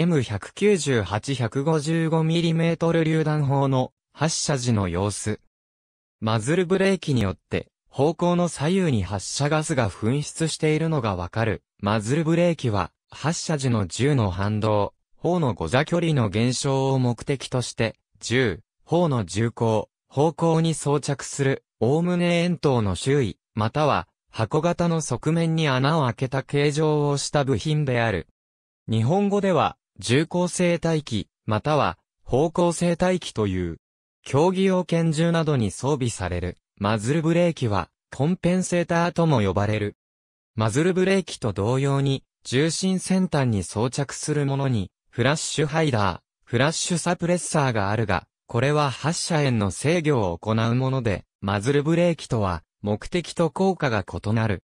M198-155mm 榴弾砲の発射時の様子。マズルブレーキによって方向の左右に発射ガスが噴出しているのがわかる。マズルブレーキは発射時の銃の反動、砲の誤射距離の減少を目的として、銃、砲の銃口、方向に装着する、おおむね円筒の周囲、または箱型の側面に穴を開けた形状をした部品である。日本語では、重厚生待機、または、方向生待機という、競技用拳銃などに装備される、マズルブレーキは、コンペンセーターとも呼ばれる。マズルブレーキと同様に、重心先端に装着するものに、フラッシュハイダー、フラッシュサプレッサーがあるが、これは発射炎の制御を行うもので、マズルブレーキとは、目的と効果が異なる。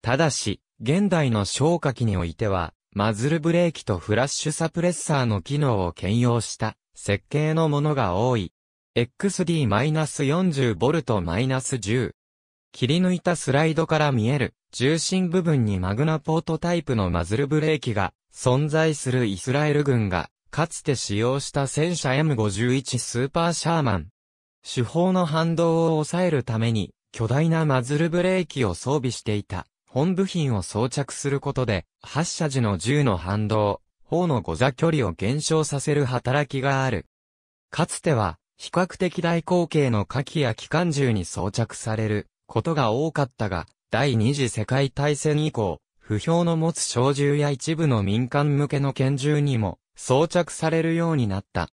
ただし、現代の消火器においては、マズルブレーキとフラッシュサプレッサーの機能を兼用した設計のものが多い。XD-40V-10 切り抜いたスライドから見える重心部分にマグナポートタイプのマズルブレーキが存在するイスラエル軍がかつて使用した戦車 M51 スーパーシャーマン。手法の反動を抑えるために巨大なマズルブレーキを装備していた。本部品を装着することで、発射時の銃の反動、砲の誤座距離を減少させる働きがある。かつては、比較的大口径の火器や機関銃に装着されることが多かったが、第二次世界大戦以降、不評の持つ小銃や一部の民間向けの拳銃にも装着されるようになった。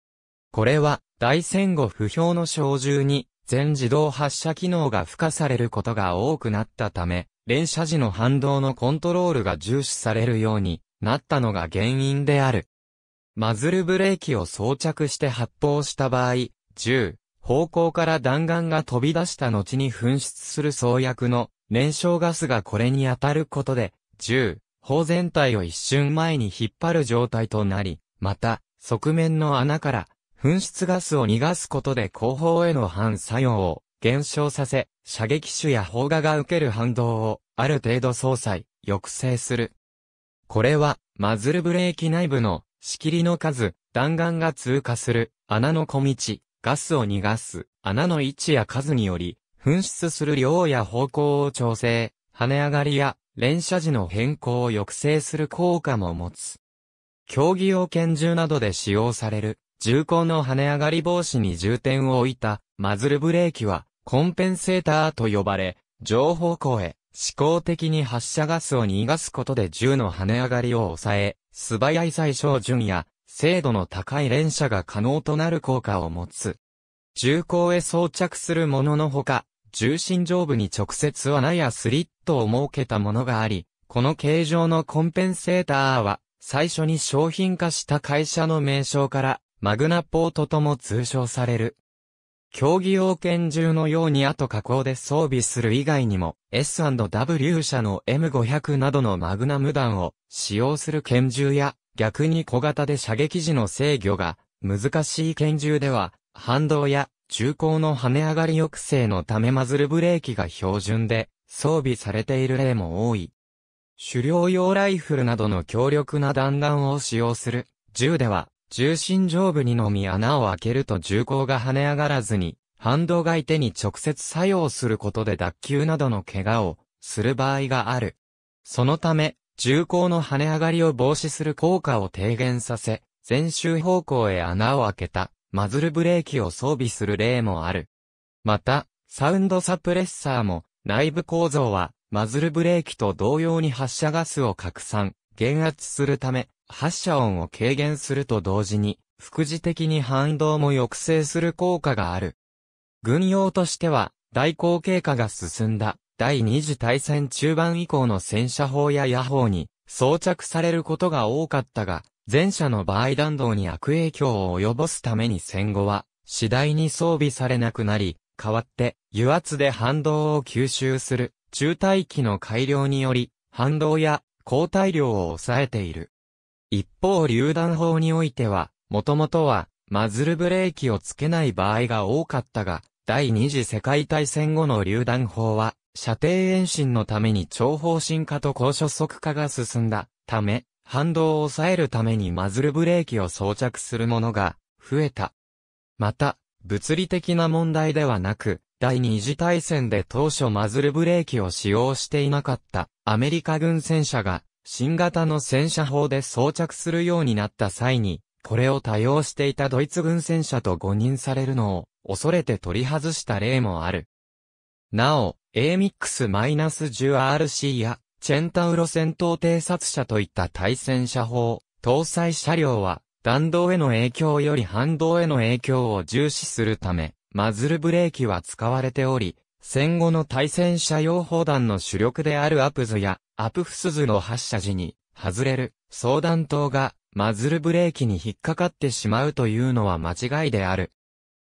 これは、大戦後不評の小銃に全自動発射機能が付加されることが多くなったため、連射時の反動のコントロールが重視されるようになったのが原因である。マズルブレーキを装着して発砲した場合、銃、方向から弾丸が飛び出した後に噴出する創薬の燃焼ガスがこれに当たることで、銃、方砲全体を一瞬前に引っ張る状態となり、また、側面の穴から、噴出ガスを逃がすことで後方への反作用を減少させ、射撃手や砲画が受ける反動を、ある程度相殺、抑制する。これは、マズルブレーキ内部の、仕切りの数、弾丸が通過する、穴の小道、ガスを逃がす、穴の位置や数により、噴出する量や方向を調整、跳ね上がりや、連射時の変更を抑制する効果も持つ。競技用拳銃などで使用される、銃口の跳ね上がり防止に重点を置いた、マズルブレーキは、コンペンセーターと呼ばれ、上方向へ、思考的に発射ガスを逃がすことで銃の跳ね上がりを抑え、素早い最小順や、精度の高い連射が可能となる効果を持つ。銃口へ装着するもののほか、重心上部に直接罠やスリットを設けたものがあり、この形状のコンペンセーターは、最初に商品化した会社の名称から、マグナポートとも通称される。競技用拳銃のように後加工で装備する以外にも、S&W 社の M500 などのマグナム弾を使用する拳銃や、逆に小型で射撃時の制御が難しい拳銃では、反動や銃口の跳ね上がり抑制のためマズルブレーキが標準で装備されている例も多い。狩猟用ライフルなどの強力な弾丸を使用する銃では重心上部にのみ穴を開けると銃口が跳ね上がらずに、ハンドイ手に直接作用することで脱臼などの怪我をする場合がある。そのため、銃口の跳ね上がりを防止する効果を低減させ、全周方向へ穴を開けたマズルブレーキを装備する例もある。また、サウンドサプレッサーも内部構造はマズルブレーキと同様に発射ガスを拡散、減圧するため、発射音を軽減すると同時に、副次的に反動も抑制する効果がある。軍用としては、大口径化が進んだ、第二次大戦中盤以降の戦車砲や野砲に装着されることが多かったが、前者の場合弾道に悪影響を及ぼすために戦後は、次第に装備されなくなり、代わって、油圧で反動を吸収する、中大機の改良により、反動や抗体量を抑えている。一方、榴弾砲においては、もともとは、マズルブレーキをつけない場合が多かったが、第二次世界大戦後の榴弾砲は、射程延伸のために長方針化と高初速化が進んだため、反動を抑えるためにマズルブレーキを装着するものが増えた。また、物理的な問題ではなく、第二次大戦で当初マズルブレーキを使用していなかったアメリカ軍戦車が新型の戦車砲で装着するようになった際に、これを多用していたドイツ軍戦車と誤認されるのを恐れて取り外した例もある。なお、AMIX-10RC やチェンタウロ戦闘偵察車といった対戦車砲、搭載車両は弾道への影響より反動への影響を重視するため、マズルブレーキは使われており、戦後の対戦車用砲弾の主力であるアプズやアプフスズの発射時に外れる相談頭がマズルブレーキに引っかかってしまうというのは間違いである。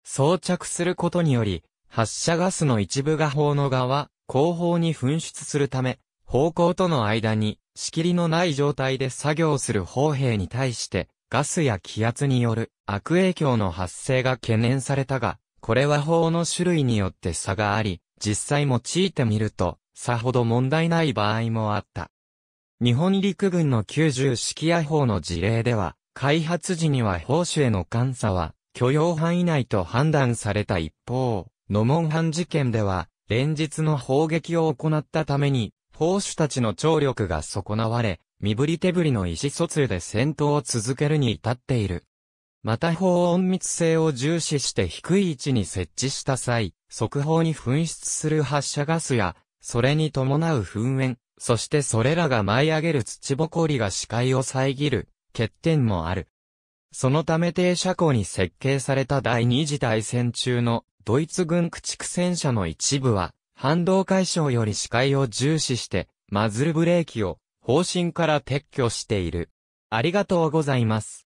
装着することにより、発射ガスの一部が砲の側、後方に噴出するため、方向との間に仕切りのない状態で作業する砲兵に対して、ガスや気圧による悪影響の発生が懸念されたが、これは法の種類によって差があり、実際用いてみると、さほど問題ない場合もあった。日本陸軍の90式野法の事例では、開発時には報酬への監査は許容範囲内と判断された一方、野門ン事件では、連日の砲撃を行ったために、法主たちの聴力が損なわれ、身振り手振りの意思疎通で戦闘を続けるに至っている。また法音密性を重視して低い位置に設置した際、速報に噴出する発射ガスや、それに伴う噴煙、そしてそれらが舞い上げる土ぼこりが視界を遮る、欠点もある。そのため停車庫に設計された第二次大戦中のドイツ軍駆逐戦車の一部は、反動解消より視界を重視して、マズルブレーキを方針から撤去している。ありがとうございます。